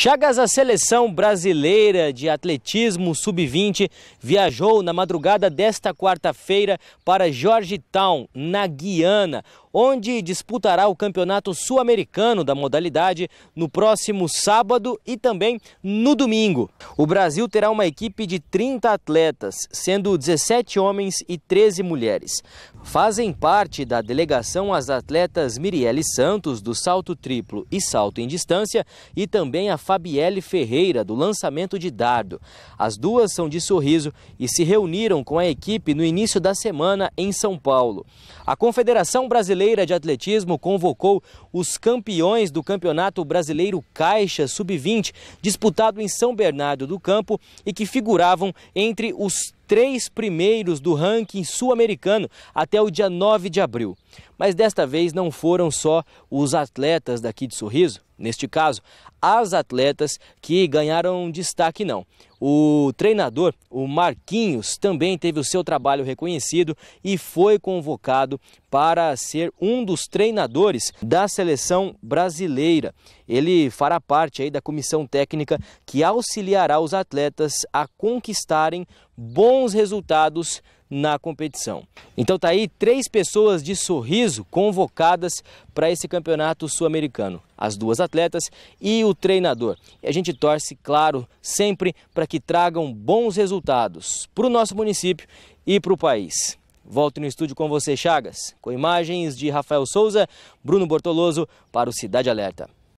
Chagas, a seleção brasileira de atletismo sub-20, viajou na madrugada desta quarta-feira para Georgetown, na Guiana onde disputará o Campeonato Sul-Americano da modalidade no próximo sábado e também no domingo. O Brasil terá uma equipe de 30 atletas, sendo 17 homens e 13 mulheres. Fazem parte da delegação as atletas Mirielle Santos, do salto triplo e salto em distância, e também a Fabielle Ferreira, do lançamento de dardo. As duas são de sorriso e se reuniram com a equipe no início da semana em São Paulo. A Confederação Brasileira Brasileira de Atletismo convocou os campeões do Campeonato Brasileiro Caixa Sub-20, disputado em São Bernardo do Campo e que figuravam entre os três primeiros do ranking sul-americano até o dia 9 de abril. Mas desta vez não foram só os atletas daqui de Sorriso, neste caso, as atletas que ganharam destaque não. O treinador, o Marquinhos, também teve o seu trabalho reconhecido e foi convocado para ser um dos treinadores da seleção brasileira. Ele fará parte aí da comissão técnica que auxiliará os atletas a conquistarem bons bons resultados na competição. Então tá aí três pessoas de sorriso convocadas para esse campeonato sul-americano. As duas atletas e o treinador. E a gente torce, claro, sempre para que tragam bons resultados para o nosso município e para o país. Volto no estúdio com você, Chagas, com imagens de Rafael Souza, Bruno Bortoloso para o Cidade Alerta.